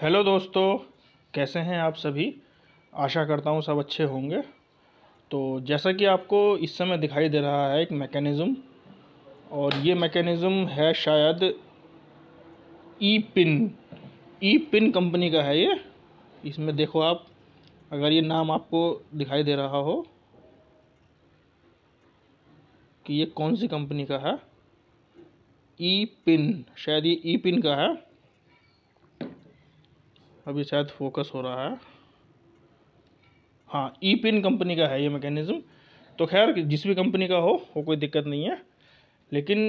hello दोस्तों कैसे हैं आप सभी आशा करता हूँ सब अच्छे होंगे तो जैसा कि आपको इस समय दिखाई दे रहा है एक मैकेनिज़्म और ये मैकेनिज़्म है शायद E pin E pin company का है ये इसमें देखो आप अगर ये नाम आपको दिखाई दे रहा हो कि ये कौन सी कंपनी का है ई पिन शायद ये ई पिन का है अभी शायद फोकस हो रहा है हाँ ई पिन कंपनी का है ये मैकेनिज़्म तो खैर जिस भी कंपनी का हो वो कोई दिक्कत नहीं है लेकिन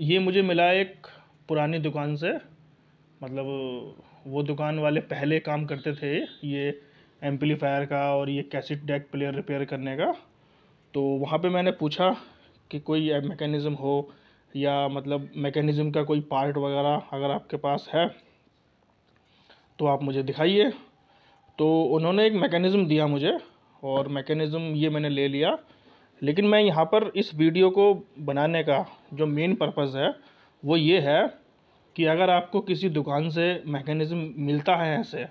ये मुझे मिला एक पुरानी दुकान से मतलब वो दुकान वाले पहले काम करते थे ये एम्पलीफायर का और ये कैसेट डेक प्लेयर रिपेयर करने का तो वहाँ पे मैंने पूछा कि कोई मैकेनिज़्म हो या मतलब मैकेनिज़्म का कोई पार्ट वगैरह अगर आपके पास है तो आप मुझे दिखाइए तो उन्होंने एक मैकेनिज़्म दिया मुझे और मैकेनिज़्म ये मैंने ले लिया लेकिन मैं यहाँ पर इस वीडियो को बनाने का जो मेन पर्पज़ है वो ये है कि अगर आपको किसी दुकान से मैकेनिज़्म मिलता है ऐसे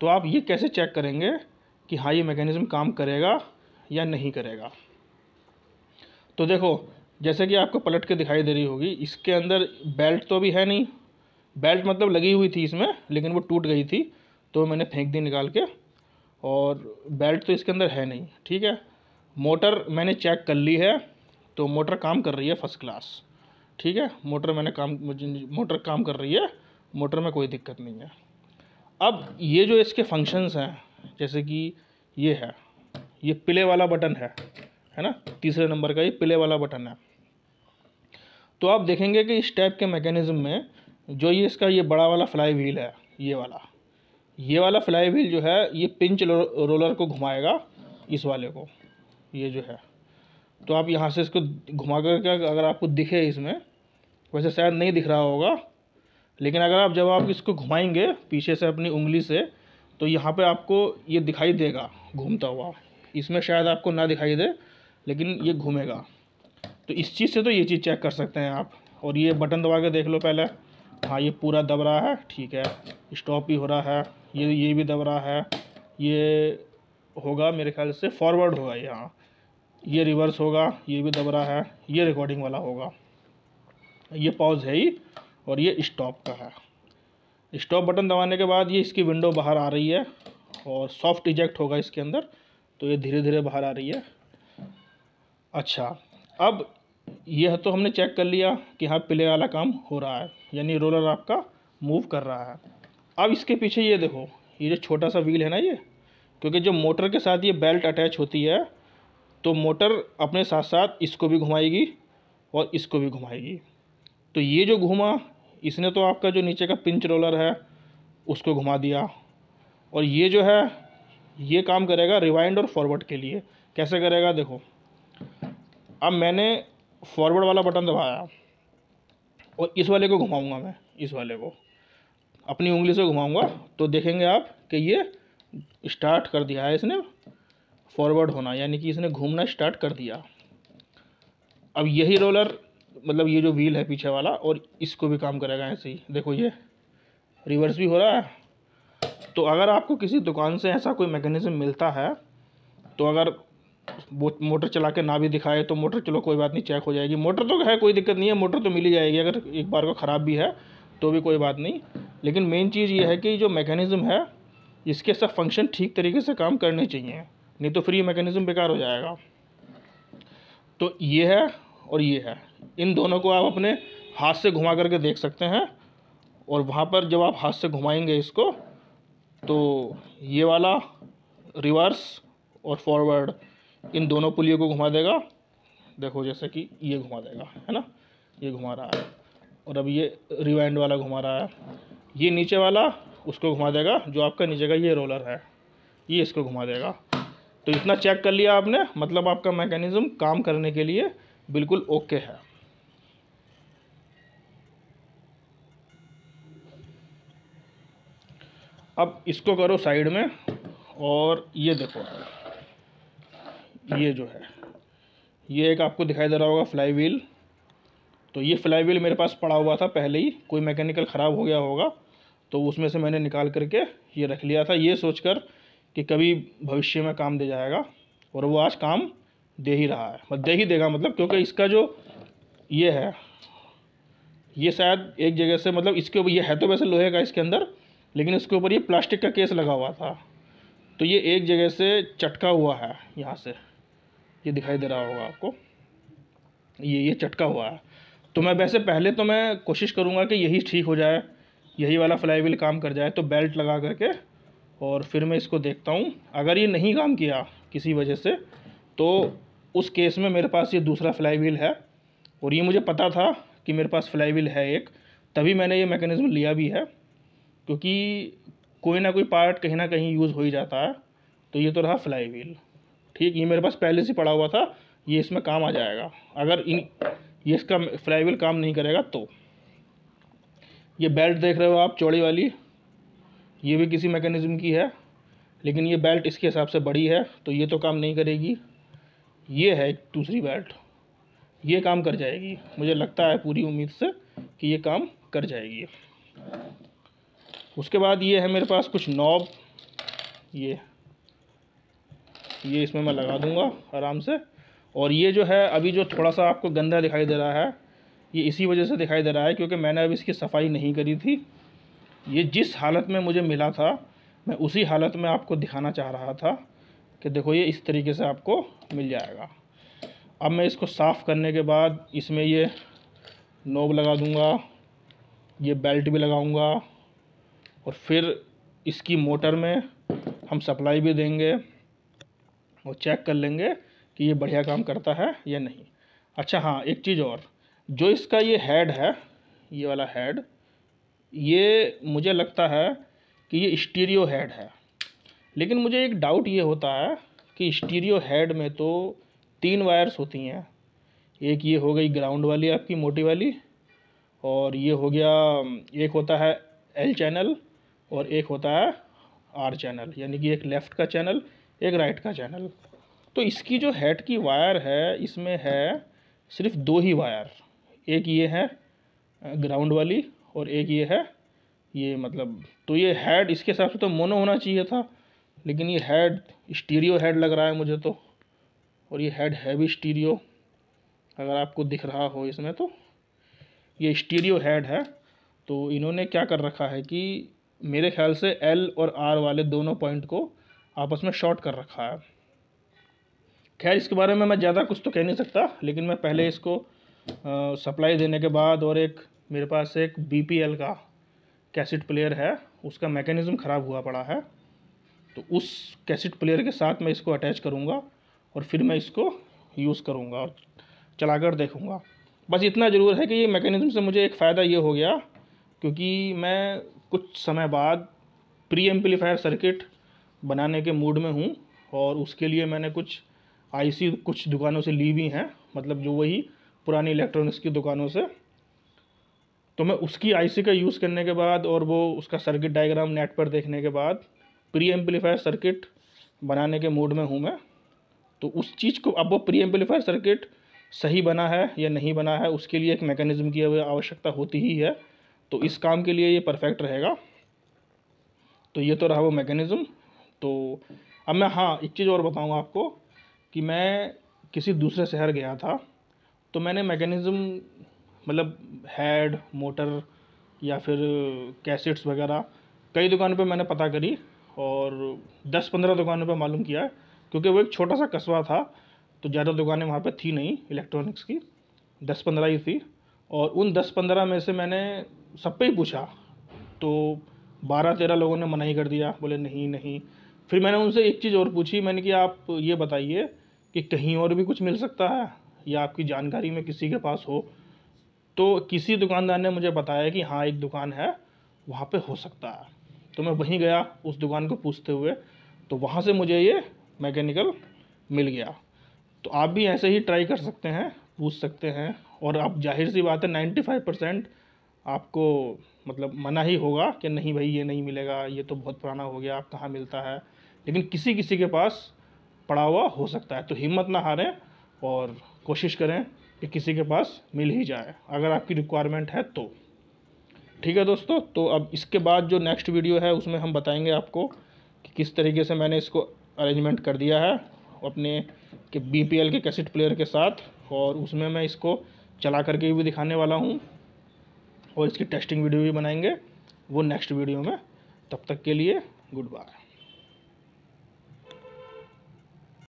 तो आप ये कैसे चेक करेंगे कि हाँ ये मैकेनिज़्म काम करेगा या नहीं करेगा तो देखो जैसे कि आपको पलट के दिखाई दे रही होगी इसके अंदर बेल्ट तो भी है नहीं बेल्ट मतलब लगी हुई थी इसमें लेकिन वो टूट गई थी तो मैंने फेंक दी निकाल के और बेल्ट तो इसके अंदर है नहीं ठीक है मोटर मैंने चेक कर ली है तो मोटर काम कर रही है फर्स्ट क्लास ठीक है मोटर मैंने काम मोटर काम कर रही है मोटर में कोई दिक्कत नहीं है अब ये जो इसके फंक्शंस हैं जैसे कि ये है ये पिले वाला बटन है है ना तीसरे नंबर का ये पिले वाला बटन है तो आप देखेंगे कि इस टाइप के मैकेनिज़्म में जो ये इसका ये बड़ा वाला फ्लाई व्हील है ये वाला ये वाला फ्लाई व्हील जो है ये पिंच रोलर को घुमाएगा इस वाले को ये जो है तो आप यहाँ से इसको घुमा कर क्या अगर आपको दिखे इसमें वैसे शायद नहीं दिख रहा होगा लेकिन अगर आप जब आप इसको घुमाएंगे पीछे से अपनी उंगली से तो यहाँ पे आपको ये दिखाई देगा घूमता हुआ इसमें शायद आपको ना दिखाई दे लेकिन ये घूमेगा तो इस चीज़ से तो ये चीज़ चेक कर सकते हैं आप और ये बटन दबा के देख लो पहले हाँ ये पूरा दब रहा है ठीक है स्टॉप भी हो रहा है ये ये भी दब रहा है ये होगा मेरे ख्याल से फॉरवर्ड होगा ये हाँ ये रिवर्स होगा ये भी दब रहा है ये रिकॉर्डिंग वाला होगा ये पॉज है ही और ये स्टॉप का है स्टॉप बटन दबाने के बाद ये इसकी विंडो बाहर आ रही है और सॉफ्ट इजेक्ट होगा इसके अंदर तो ये धीरे धीरे बाहर आ रही है अच्छा अब यह तो हमने चेक कर लिया कि हाँ प्ले वाला काम हो रहा है यानी रोलर आपका मूव कर रहा है अब इसके पीछे ये देखो ये जो छोटा सा व्हील है ना ये क्योंकि जब मोटर के साथ ये बेल्ट अटैच होती है तो मोटर अपने साथ साथ इसको भी घुमाएगी और इसको भी घुमाएगी तो ये जो घुमा इसने तो आपका जो नीचे का पिंच रोलर है उसको घुमा दिया और ये जो है ये काम करेगा रिवाइंड और फॉरवर्ड के लिए कैसे करेगा देखो अब मैंने फॉरवर्ड वाला बटन दबाया और इस वाले को घुमाऊंगा मैं इस वाले को अपनी उंगली से घुमाऊंगा तो देखेंगे आप कि ये स्टार्ट कर दिया है इसने फॉरवर्ड होना यानी कि इसने घूमना स्टार्ट कर दिया अब यही रोलर मतलब ये जो व्हील है पीछे वाला और इसको भी काम करेगा ऐसे ही देखो ये रिवर्स भी हो रहा है तो अगर आपको किसी दुकान से ऐसा कोई मैकेनिज़्म मिलता है तो अगर वो मोटर चला के ना भी दिखाए तो मोटर चलो कोई बात नहीं चेक हो जाएगी मोटर तो है कोई दिक्कत नहीं है मोटर तो मिल ही जाएगी अगर एक बार को ख़राब भी है तो भी कोई बात नहीं लेकिन मेन चीज़ ये है कि जो मैकेनिज़्म है इसके सब फंक्शन ठीक तरीके से काम करने चाहिए नहीं तो फिर ये मैकेनिज़्म बेकार हो जाएगा तो ये है और ये है इन दोनों को आप अपने हाथ से घुमा करके देख सकते हैं और वहाँ पर जब आप हाथ से घुमाएंगे इसको तो ये वाला रिवर्स और फॉरवर्ड इन दोनों पुलियों को घुमा देगा देखो जैसे कि ये घुमा देगा है ना ये घुमा रहा है और अब ये रिवाइंड वाला घुमा रहा है ये नीचे वाला उसको घुमा देगा जो आपका नीचे का ये रोलर है ये इसको घुमा देगा तो इतना चेक कर लिया आपने मतलब आपका मैकेनिज़्म काम करने के लिए बिल्कुल ओके है अब इसको करो साइड में और ये देखो ये जो है ये एक आपको दिखाई दे रहा होगा फ्लाई व्हील तो ये फ्लाई व्हील मेरे पास पड़ा हुआ था पहले ही कोई मैकेनिकल ख़राब हो गया होगा तो उसमें से मैंने निकाल करके ये रख लिया था ये सोच कर कि कभी भविष्य में काम दे जाएगा और वो आज काम दे ही रहा है मतलब दे ही देगा मतलब क्योंकि इसका जो ये है ये शायद एक जगह से मतलब इसके ऊपर ये है तो वैसे लोहे का इसके अंदर लेकिन इसके ऊपर ये प्लास्टिक का केस लगा हुआ था तो ये एक जगह से चटका हुआ है यहाँ से ये दिखाई दे रहा होगा आपको ये ये चटका हुआ है तो मैं वैसे पहले तो मैं कोशिश करूँगा कि यही ठीक हो जाए यही वाला फ्लाई व्हील काम कर जाए तो बेल्ट लगा करके और फिर मैं इसको देखता हूँ अगर ये नहीं काम किया किसी वजह से तो उस केस में मेरे पास ये दूसरा फ्लाई व्हील है और ये मुझे पता था कि मेरे पास फ्लाई व्हील है एक तभी मैंने ये मैकेनिज़्म लिया भी है क्योंकि कोई ना कोई पार्ट कहीं ना कहीं यूज़ हो ही जाता है तो ये तो रहा फ्लाई व्हील ठीक ये मेरे पास पहले से पड़ा हुआ था ये इसमें काम आ जाएगा अगर इन ये इसका फ्लाईविल काम नहीं करेगा तो ये बेल्ट देख रहे हो आप चौड़ी वाली ये भी किसी मैकेनिज़्म की है लेकिन ये बेल्ट इसके हिसाब से बड़ी है तो ये तो काम नहीं करेगी ये है एक दूसरी बेल्ट ये काम कर जाएगी मुझे लगता है पूरी उम्मीद से कि ये काम कर जाएगी उसके बाद ये है मेरे पास कुछ नॉब ये ये इसमें मैं लगा दूँगा आराम से और ये जो है अभी जो थोड़ा सा आपको गंदा दिखाई दे रहा है ये इसी वजह से दिखाई दे रहा है क्योंकि मैंने अभी इसकी सफाई नहीं करी थी ये जिस हालत में मुझे मिला था मैं उसी हालत में आपको दिखाना चाह रहा था कि देखो ये इस तरीके से आपको मिल जाएगा अब मैं इसको साफ़ करने के बाद इसमें ये नोब लगा दूँगा ये बेल्ट भी लगाऊँगा और फिर इसकी मोटर में हम सप्लाई भी देंगे वो चेक कर लेंगे कि ये बढ़िया काम करता है या नहीं अच्छा हाँ एक चीज़ और जो इसका ये हेड है ये वाला हेड ये मुझे लगता है कि ये स्टीरियो हेड है लेकिन मुझे एक डाउट ये होता है कि स्टीरियो हेड में तो तीन वायर्स होती हैं एक ये हो गई ग्राउंड वाली आपकी मोटी वाली और ये हो गया एक होता है एल चैनल और एक होता है आर चैनल यानी कि एक लेफ़्ट का चैनल एक राइट का चैनल तो इसकी जो हेड की वायर है इसमें है सिर्फ दो ही वायर एक ये है ग्राउंड वाली और एक ये है ये मतलब तो ये हेड इसके हिसाब से तो मोनो होना चाहिए था लेकिन ये हेड स्टीरियो हेड लग रहा है मुझे तो और ये हेड है भी स्टीरियो अगर आपको दिख रहा हो इसमें तो ये स्टीरियो हेड है तो इन्होंने क्या कर रखा है कि मेरे ख्याल से एल और आर वाले दोनों पॉइंट को आपस में शॉर्ट कर रखा है खैर इसके बारे में मैं ज़्यादा कुछ तो कह नहीं सकता लेकिन मैं पहले इसको सप्लाई देने के बाद और एक मेरे पास एक बी का कैसेट प्लेयर है उसका मैकेनिज़्म ख़राब हुआ पड़ा है तो उस कैसेट प्लेयर के साथ मैं इसको अटैच करूँगा और फिर मैं इसको यूज़ करूँगा और चला कर देखूँगा बस इतना ज़रूर है कि ये मैकेनिज़्म से मुझे एक फ़ायदा ये हो गया क्योंकि मैं कुछ समय बाद प्री एम्पलीफायर सर्किट बनाने के मूड में हूँ और उसके लिए मैंने कुछ आईसी कुछ दुकानों से ली भी हैं मतलब जो वही पुरानी इलेक्ट्रॉनिक्स की दुकानों से तो मैं उसकी आईसी का यूज़ करने के बाद और वो उसका सर्किट डायग्राम नेट पर देखने के बाद प्री एम्पलीफायर सर्किट बनाने के मूड में हूँ मैं तो उस चीज़ को अब वो प्री एम्पलीफायर सर्किट सही बना है या नहीं बना है उसके लिए एक मैकेनिज़्म की आवश्यकता होती ही है तो इस काम के लिए ये परफेक्ट रहेगा तो ये तो रहा वो मैकेनिज़्म तो अब मैं हाँ एक चीज़ और बताऊँगा आपको कि मैं किसी दूसरे शहर गया था तो मैंने मैकेनिज़्म मतलब हेड मोटर या फिर कैसेट्स वगैरह कई दुकानों पे मैंने पता करी और 10-15 दुकानों पे मालूम किया क्योंकि वो एक छोटा सा कस्बा था तो ज़्यादा दुकानें वहाँ पे थी नहीं इलेक्ट्रॉनिक्स की 10-15 ही थी और उन 10-15 में से मैंने सब पे ही पूछा तो 12-13 लोगों ने मना ही कर दिया बोले नहीं नहीं फिर मैंने उनसे एक चीज़ और पूछी मैंने कि आप ये बताइए कि कहीं और भी कुछ मिल सकता है या आपकी जानकारी में किसी के पास हो तो किसी दुकानदार ने मुझे बताया कि हाँ एक दुकान है वहाँ पे हो सकता है तो मैं वहीं गया उस दुकान को पूछते हुए तो वहाँ से मुझे ये मैकेनिकल मिल गया तो आप भी ऐसे ही ट्राई कर सकते हैं पूछ सकते हैं और आप जाहिर सी बात है नाइन्टी फाइव परसेंट आपको मतलब मना ही होगा कि नहीं भाई ये नहीं मिलेगा ये तो बहुत पुराना हो गया कहाँ मिलता है लेकिन किसी किसी के पास पड़ा हुआ हो सकता है तो हिम्मत ना हारें और कोशिश करें कि किसी के पास मिल ही जाए अगर आपकी रिक्वायरमेंट है तो ठीक है दोस्तों तो अब इसके बाद जो नेक्स्ट वीडियो है उसमें हम बताएंगे आपको कि किस तरीके से मैंने इसको अरेंजमेंट कर दिया है अपने के बी के कैसेट प्लेयर के साथ और उसमें मैं इसको चला करके भी दिखाने वाला हूँ और इसकी टेस्टिंग वीडियो भी बनाएंगे वो नेक्स्ट वीडियो में तब तक के लिए गुड बाय